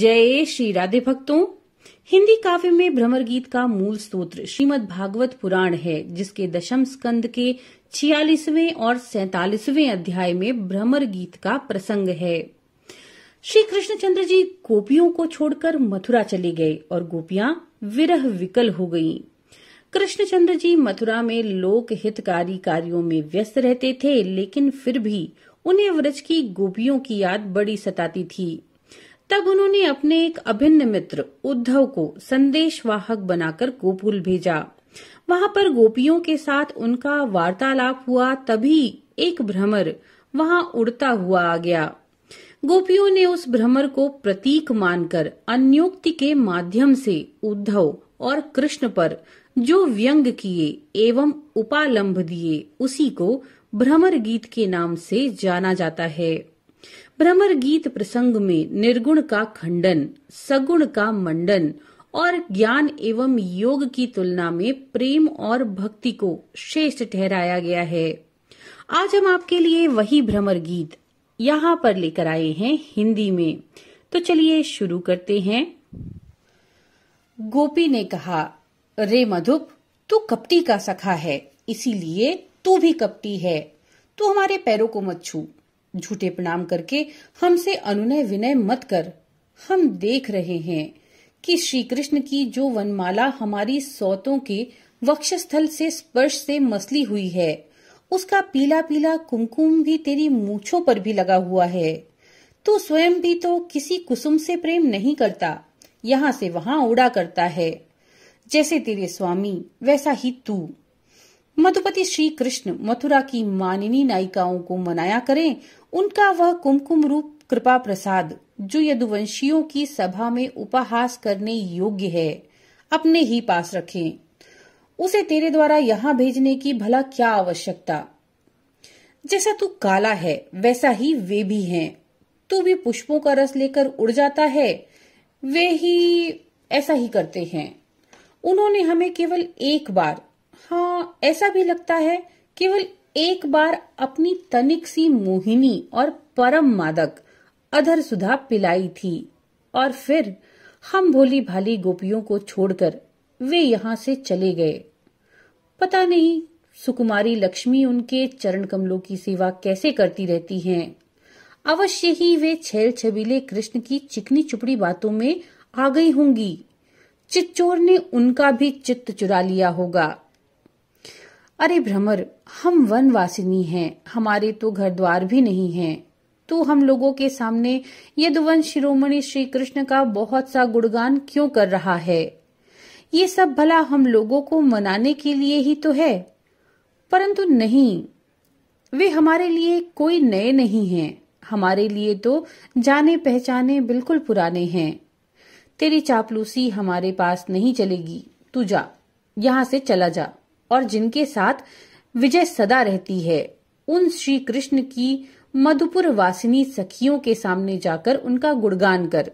जय श्री राधे भक्तों हिंदी काव्य में भ्रमर गीत का मूल स्त्रोत्र श्रीमद भागवत पुराण है जिसके दशम स्कंद के छियालीसवें और सैतालीसवें अध्याय में भ्रमर गीत का प्रसंग है श्री कृष्णचंद्र जी गोपियों को छोड़कर मथुरा चले गए और गोपियां विरह विकल हो गईं। कृष्णचंद्र जी मथुरा में लोक हितकारी कार्यों में व्यस्त रहते थे लेकिन फिर भी उन्हें व्रज की गोपियों की याद बड़ी सताती थी तब उन्होंने अपने एक अभिन्न मित्र उद्धव को संदेश वाहक बनाकर गोकुल भेजा वहां पर गोपियों के साथ उनका वार्तालाप हुआ तभी एक भ्रमर वहां उड़ता हुआ आ गया गोपियों ने उस भ्रमर को प्रतीक मानकर अन्योक्ति के माध्यम से उद्धव और कृष्ण पर जो व्यंग किए एवं उपालंब दिए उसी को भ्रमर गीत के नाम से जाना जाता है भ्रमर गीत प्रसंग में निर्गुण का खंडन सगुण का मंडन और ज्ञान एवं योग की तुलना में प्रेम और भक्ति को श्रेष्ठ ठहराया गया है आज हम आपके लिए वही भ्रमर गीत यहाँ पर लेकर आए हैं हिंदी में तो चलिए शुरू करते हैं गोपी ने कहा रे मधुप तू कपटी का सखा है इसीलिए तू भी कपटी है तू हमारे पैरों को मत छू झूठे प्रणाम करके हमसे अनुनय विनय मत कर हम देख रहे हैं कि श्री कृष्ण की जो वनमाला हमारी सौतों के वक्षस्थल से स्पर्श से मसली हुई है उसका पीला पीला कुमकुम भी तेरी मूछों पर भी लगा हुआ है तू स्वयं भी तो किसी कुसुम से प्रेम नहीं करता यहाँ से वहां उड़ा करता है जैसे तेरे स्वामी वैसा ही तू मधुपति श्री कृष्ण मथुरा की मानिनी नायिकाओं को मनाया करें उनका वह कुमकुम रूप कृपा प्रसाद जो यदुवंशियों की सभा में उपहास करने योग्य है अपने ही पास रखें उसे तेरे द्वारा यहाँ भेजने की भला क्या आवश्यकता जैसा तू काला है वैसा ही वे भी हैं तू भी पुष्पों का रस लेकर उड़ जाता है वे ही ऐसा ही करते हैं उन्होंने हमें केवल एक बार हाँ ऐसा भी लगता है केवल एक बार अपनी तनिक सी मोहिनी और परम मादक अधर सुधा पिलाई थी और फिर हम भोली भाली गोपियों को छोड़कर वे यहाँ से चले गए पता नहीं सुकुमारी लक्ष्मी उनके चरण कमलों की सेवा कैसे करती रहती हैं। अवश्य ही वे छैल छबीले कृष्ण की चिकनी चुपड़ी बातों में आ गई होंगी चिच्चोर ने उनका भी चित्त चुरा लिया होगा अरे भ्रमर हम वन वासिनी है हमारे तो घर द्वार भी नहीं है तो हम लोगों के सामने यदवन शिरोमणि श्री कृष्ण का बहुत सा गुणगान क्यों कर रहा है ये सब भला हम लोगों को मनाने के लिए ही तो है परंतु नहीं वे हमारे लिए कोई नए नहीं हैं हमारे लिए तो जाने पहचाने बिल्कुल पुराने हैं तेरी चापलूसी हमारे पास नहीं चलेगी तू जा यहां से चला जा और जिनके साथ विजय सदा रहती है उन श्री कृष्ण की मधुपुर वासिनी सखियों के सामने जाकर उनका गुणगान कर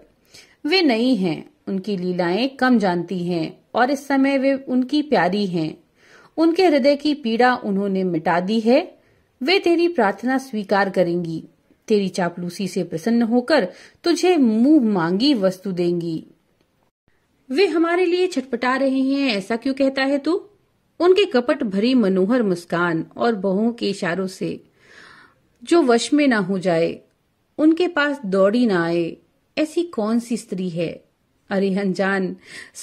वे नई हैं उनकी लीलाएं कम जानती हैं और इस समय वे उनकी प्यारी हैं उनके हृदय की पीड़ा उन्होंने मिटा दी है वे तेरी प्रार्थना स्वीकार करेंगी तेरी चापलूसी से प्रसन्न होकर तुझे मुंह मांगी वस्तु देंगी वे हमारे लिए छटपटा रहे हैं ऐसा क्यों कहता है तू उनके कपट भरी मनोहर मुस्कान और बहुओं के इशारों से जो वश में ना हो जाए उनके पास दौड़ी ना आए ऐसी कौन सी स्त्री है अरे हंजान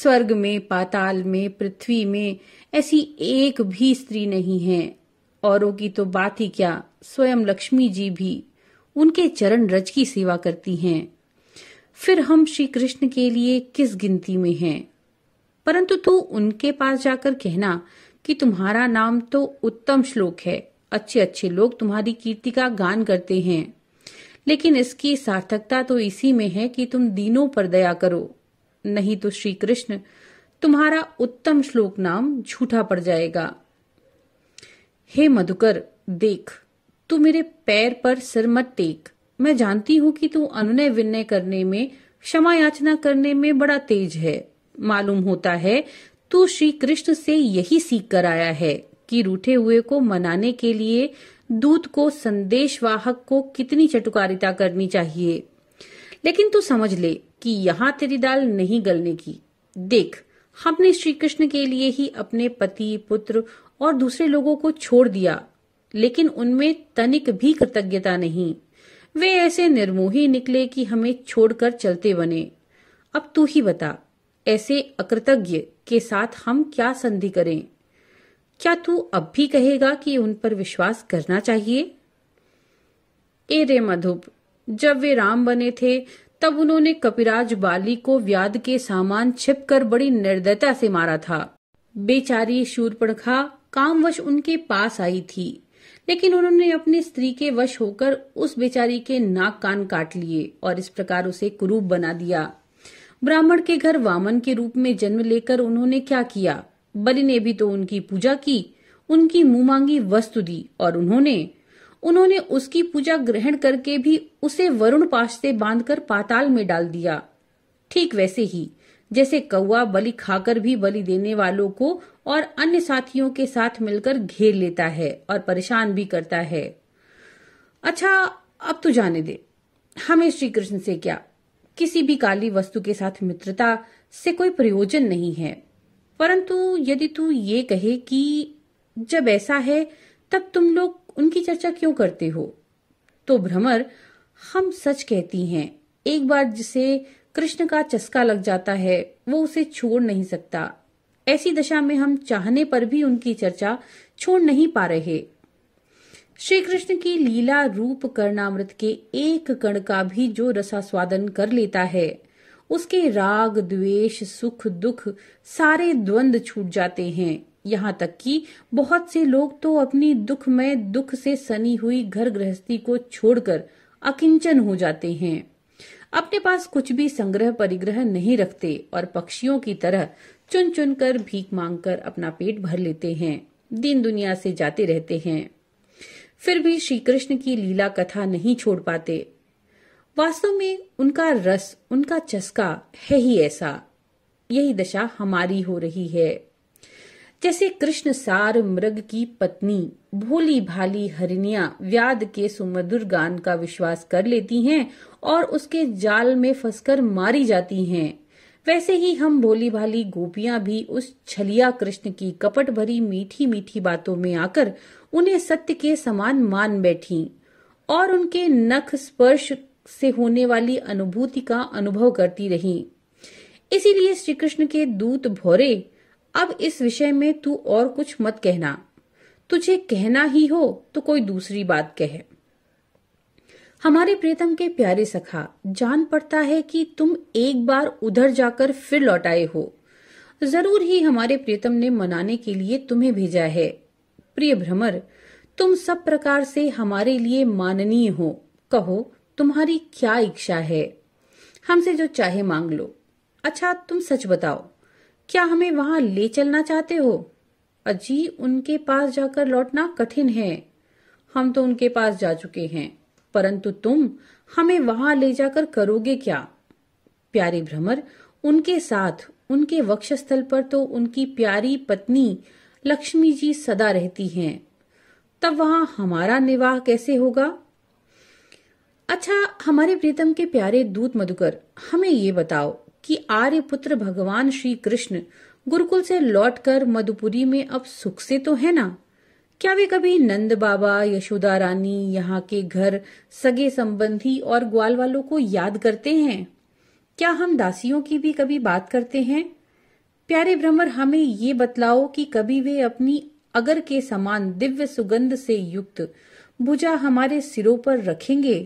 स्वर्ग में पाताल में पृथ्वी में ऐसी एक भी स्त्री नहीं है औरों की तो बात ही क्या स्वयं लक्ष्मी जी भी उनके चरण रज की सेवा करती हैं फिर हम श्री कृष्ण के लिए किस गिनती में हैं परंतु तू उनके पास जाकर कहना कि तुम्हारा नाम तो उत्तम श्लोक है अच्छे अच्छे लोग तुम्हारी कीर्ति का गान करते हैं लेकिन इसकी सार्थकता तो इसी में है कि तुम दीनों पर दया करो नहीं तो श्री कृष्ण तुम्हारा उत्तम श्लोक नाम झूठा पड़ जाएगा हे मधुकर देख तू मेरे पैर पर सिर मत टेक मैं जानती हूँ कि तू अनुनय विनय करने में क्षमा याचना करने में बड़ा तेज है मालूम होता है तो श्री कृष्ण से यही सीख कर आया है कि रूठे हुए को मनाने के लिए दूत को संदेशवाहक को कितनी चटुकारिता करनी चाहिए लेकिन तू समझ ले कि यहाँ तेरी दाल नहीं गलने की देख हमने श्री कृष्ण के लिए ही अपने पति पुत्र और दूसरे लोगों को छोड़ दिया लेकिन उनमें तनिक भी कृतज्ञता नहीं वे ऐसे निर्मोही निकले कि हमें छोड़कर चलते बने अब तू ही बता ऐसे अकृतज्ञ के साथ हम क्या संधि करें क्या तू अब भी कहेगा कि उन पर विश्वास करना चाहिए ए रे मधुब जब वे राम बने थे तब उन्होंने कपिराज बाली को व्याद के सामान छिप कर बड़ी निर्दयता से मारा था बेचारी शूरपणखा कामवश उनके पास आई थी लेकिन उन्होंने अपनी स्त्री के वश होकर उस बेचारी के नाक कान काट लिए और इस प्रकार उसे कुरूप बना दिया ब्राह्मण के घर वामन के रूप में जन्म लेकर उन्होंने क्या किया बलि ने भी तो उनकी पूजा की उनकी मुंह मांगी वस्तु दी और उन्होंने उन्होंने उसकी पूजा ग्रहण करके भी उसे वरुण पास से बांधकर पाताल में डाल दिया ठीक वैसे ही जैसे कौआ बलि खाकर भी बलि देने वालों को और अन्य साथियों के साथ मिलकर घेर लेता है और परेशान भी करता है अच्छा अब तो जाने दे हमें श्री कृष्ण से क्या किसी भी काली वस्तु के साथ मित्रता से कोई प्रयोजन नहीं है परंतु यदि तू ये कहे कि जब ऐसा है तब तुम लोग उनकी चर्चा क्यों करते हो तो भ्रमर हम सच कहती हैं एक बार जिसे कृष्ण का चस्का लग जाता है वो उसे छोड़ नहीं सकता ऐसी दशा में हम चाहने पर भी उनकी चर्चा छोड़ नहीं पा रहे श्री कृष्ण की लीला रूप कर्णामृत के एक कण का भी जो रसा स्वादन कर लेता है उसके राग द्वेष सुख दुख सारे द्वंद छूट जाते हैं यहाँ तक कि बहुत से लोग तो अपनी दुखमय दुख से सनी हुई घर गृहस्थी को छोड़कर अकिंचन हो जाते हैं अपने पास कुछ भी संग्रह परिग्रह नहीं रखते और पक्षियों की तरह चुन चुन कर भीख मांग कर अपना पेट भर लेते हैं दिन दुनिया से जाते रहते हैं फिर भी श्री कृष्ण की लीला कथा नहीं छोड़ पाते वास्तव में उनका रस उनका चस्का है ही ऐसा यही दशा हमारी हो रही है जैसे कृष्ण सार मृग की पत्नी भोली भाली हरिणिया व्याद के सुमधुर गान का विश्वास कर लेती हैं और उसके जाल में फंसकर मारी जाती हैं वैसे ही हम भोली भाली गोपियां भी उस छलिया कृष्ण की कपट भरी मीठी मीठी बातों में आकर उन्हें सत्य के समान मान बैठी और उनके नख स्पर्श से होने वाली अनुभूति का अनुभव करती रही इसीलिए श्री कृष्ण के दूत भौरे अब इस विषय में तू और कुछ मत कहना तुझे कहना ही हो तो कोई दूसरी बात कहे हमारे प्रीतम के प्यारे सखा जान पड़ता है कि तुम एक बार उधर जाकर फिर लौट आए हो जरूर ही हमारे प्रीतम ने मनाने के लिए तुम्हें भेजा है प्रिय भ्रमर तुम सब प्रकार से हमारे लिए माननीय हो कहो तुम्हारी क्या इच्छा है हमसे जो चाहे मांग लो अच्छा तुम सच बताओ क्या हमें वहां ले चलना चाहते हो अजी उनके पास जाकर लौटना कठिन है हम तो उनके पास जा चुके हैं परंतु तुम हमें वहां ले जाकर करोगे क्या प्यारे भ्रमर उनके साथ उनके वक्षस्थल पर तो उनकी प्यारी पत्नी लक्ष्मी जी सदा रहती हैं तब वहां हमारा निवाह कैसे होगा अच्छा हमारे प्रीतम के प्यारे दूत मधुकर हमें ये बताओ कि पुत्र भगवान श्री कृष्ण गुरुकुल से लौटकर मधुपुरी में अब सुख से तो है ना क्या वे कभी नंद बाबा यशोदा रानी यहाँ के घर सगे संबंधी और ग्वाल वालों को याद करते हैं क्या हम दासियों की भी कभी बात करते हैं प्यारे भ्रमर हमें ये बतलाओ कि कभी वे अपनी अगर के समान दिव्य सुगंध से युक्त भुजा हमारे सिरों पर रखेंगे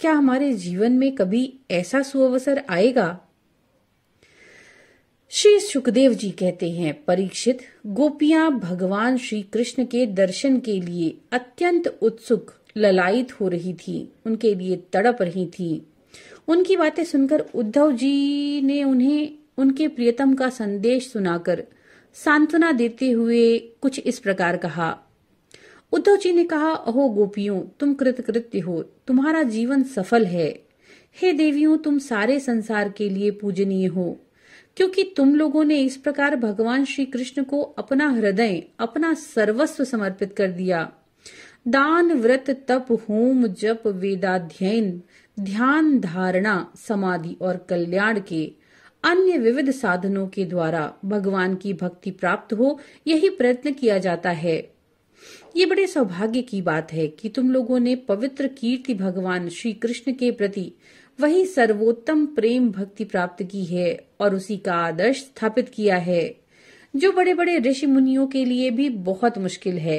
क्या हमारे जीवन में कभी ऐसा सुअवसर आएगा श्री सुखदेव जी कहते हैं परीक्षित गोपियां भगवान श्री कृष्ण के दर्शन के लिए अत्यंत उत्सुक ललायित हो रही थी उनके लिए तड़प रही थी उनकी बातें सुनकर उद्धव जी ने उन्हें उनके प्रियतम का संदेश सुनाकर सांत्वना देते हुए कुछ इस प्रकार कहा उद्धव जी ने कहा अहो गोपियों तुम कृतकृत्य हो तुम्हारा जीवन सफल है हे देवियों तुम सारे संसार के लिए पूजनीय हो क्योंकि तुम लोगों ने इस प्रकार भगवान श्री कृष्ण को अपना हृदय अपना सर्वस्व समर्पित कर दिया दान व्रत तप होम जप वेदाध्ययन ध्यान धारणा समाधि और कल्याण के अन्य विविध साधनों के द्वारा भगवान की भक्ति प्राप्त हो यही प्रयत्न किया जाता है ये बड़े सौभाग्य की बात है कि तुम लोगों ने पवित्र कीर्ति भगवान श्री कृष्ण के प्रति वही सर्वोत्तम प्रेम भक्ति प्राप्त की है और उसी का आदर्श स्थापित किया है जो बड़े बड़े ऋषि मुनियों के लिए भी बहुत मुश्किल है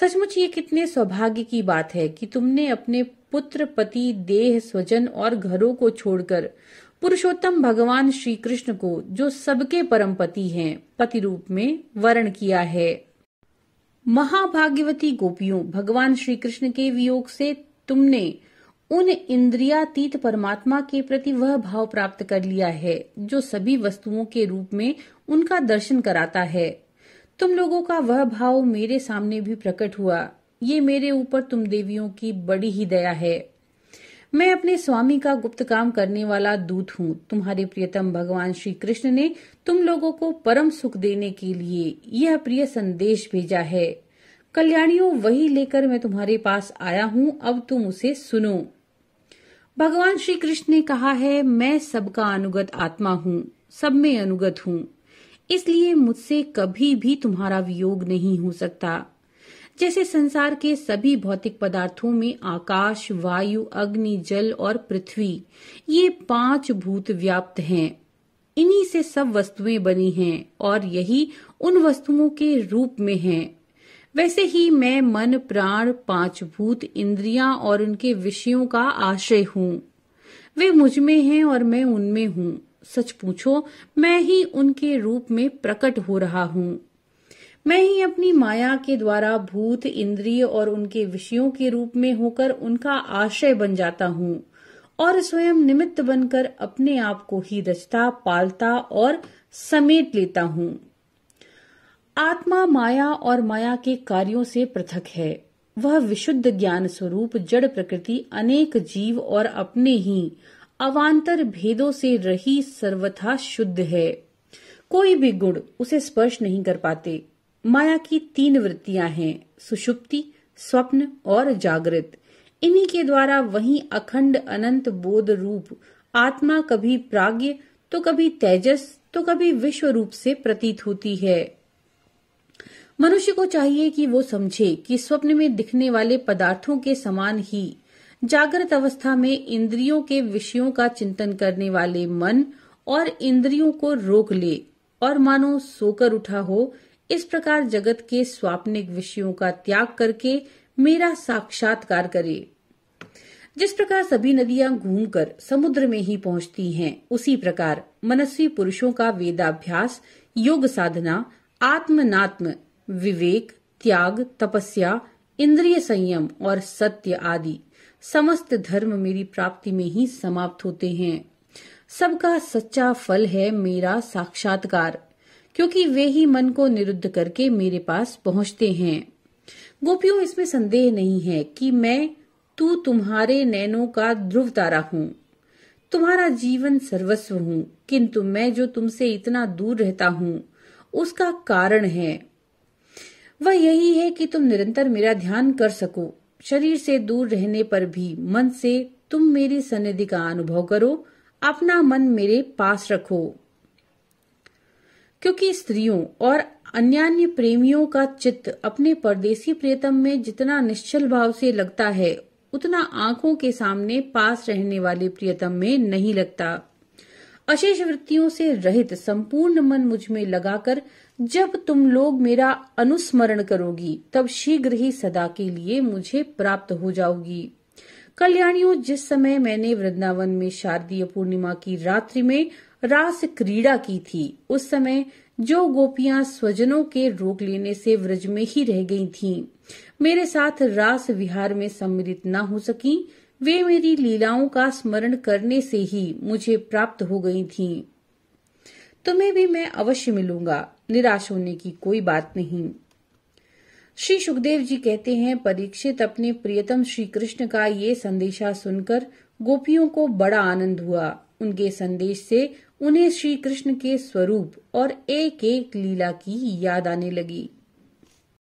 सचमुच ये कितने सौभाग्य की बात है कि तुमने अपने पुत्र पति देह स्वजन और घरों को छोड़कर पुरुषोत्तम भगवान श्री कृष्ण को जो सबके परम पति हैं पति रूप में वर्ण किया है महाभाग्यवती गोपियों भगवान श्री कृष्ण के वियोग से तुमने उन इंद्रियातीत परमात्मा के प्रति वह भाव प्राप्त कर लिया है जो सभी वस्तुओं के रूप में उनका दर्शन कराता है तुम लोगों का वह भाव मेरे सामने भी प्रकट हुआ ये मेरे ऊपर तुम देवियों की बड़ी ही दया है मैं अपने स्वामी का गुप्त काम करने वाला दूत हूँ तुम्हारे प्रियतम भगवान श्री कृष्ण ने तुम लोगों को परम सुख देने के लिए यह प्रिय संदेश भेजा है कल्याणियों वही लेकर मैं तुम्हारे पास आया हूँ अब तुम उसे सुनो भगवान श्री कृष्ण ने कहा है मैं सबका अनुगत आत्मा हूँ सब में अनुगत हूँ इसलिए मुझसे कभी भी तुम्हारा वियोग नहीं हो सकता जैसे संसार के सभी भौतिक पदार्थों में आकाश वायु अग्नि जल और पृथ्वी ये पांच भूत व्याप्त हैं इन्हीं से सब वस्तुएं बनी हैं और यही उन वस्तुओं के रूप में हैं वैसे ही मैं मन प्राण पांच भूत इंद्रियां और उनके विषयों का आश्रय हूँ वे मुझ में हैं और मैं उनमें हूँ सच पूछो मैं ही उनके रूप में प्रकट हो रहा हूँ मैं ही अपनी माया के द्वारा भूत इंद्रिय और उनके विषयों के रूप में होकर उनका आश्रय बन जाता हूँ और स्वयं निमित्त बनकर अपने आप को ही रचता पालता और समेट लेता हूँ आत्मा माया और माया के कार्यों से पृथक है वह विशुद्ध ज्ञान स्वरूप जड़ प्रकृति अनेक जीव और अपने ही अवान्तर भेदों से रही सर्वथा शुद्ध है कोई भी गुण उसे स्पर्श नहीं कर पाते माया की तीन वृत्तियां हैं सुषुप्ति स्वप्न और जागृत इन्हीं के द्वारा वही अखंड अनंत बोध रूप आत्मा कभी प्राग्ञ तो कभी तेजस तो कभी विश्व रूप से प्रतीत होती है मनुष्य को चाहिए कि वो समझे कि स्वप्न में दिखने वाले पदार्थों के समान ही जागृत अवस्था में इंद्रियों के विषयों का चिंतन करने वाले मन और इंद्रियों को रोक ले और मानो सोकर उठा हो इस प्रकार जगत के स्वाप्निक विषयों का त्याग करके मेरा साक्षात्कार करे जिस प्रकार सभी नदियां घूमकर समुद्र में ही पहुंचती हैं उसी प्रकार मनस्वी पुरुषों का वेदाभ्यास योग साधना आत्मनात्म विवेक त्याग तपस्या इंद्रिय संयम और सत्य आदि समस्त धर्म मेरी प्राप्ति में ही समाप्त होते हैं सबका सच्चा फल है मेरा साक्षात्कार क्योंकि वे ही मन को निरुद्ध करके मेरे पास पहुंचते हैं गोपियों इसमें संदेह नहीं है कि मैं तू तुम्हारे नैनों का ध्रुव तारा हूँ तुम्हारा जीवन सर्वस्व हूँ किंतु मैं जो तुमसे इतना दूर रहता हूँ उसका कारण है वह यही है कि तुम निरंतर मेरा ध्यान कर सको शरीर से दूर रहने पर भी मन से तुम मेरी सन्निधि का अनुभव करो अपना मन मेरे पास रखो क्योंकि स्त्रियों और अन्य प्रेमियों का चित्त अपने परदेसी प्रियतम में जितना निश्चल भाव से लगता है उतना आंखों के सामने पास रहने वाले प्रियतम में नहीं लगता अशेष वृत्तियों से रहित संपूर्ण मन मुझ में लगाकर जब तुम लोग मेरा अनुस्मरण करोगी तब शीघ्र ही सदा के लिए मुझे प्राप्त हो जाओगी कल्याणियों जिस समय मैंने वृंदावन में शारदीय पूर्णिमा की रात्रि में रास क्रीड़ा की थी उस समय जो गोपियां स्वजनों के रोग लेने से व्रज में ही रह गई थीं, मेरे साथ रास विहार में सम्मिलित न हो सकी वे मेरी लीलाओं का स्मरण करने से ही मुझे प्राप्त हो गई थीं। तुम्हें भी मैं अवश्य मिलूंगा निराश होने की कोई बात नहीं श्री सुखदेव जी कहते हैं परीक्षित अपने प्रियतम श्री कृष्ण का ये संदेशा सुनकर गोपियों को बड़ा आनंद हुआ उनके संदेश से उन्हें श्री कृष्ण के स्वरूप और एक एक लीला की याद आने लगी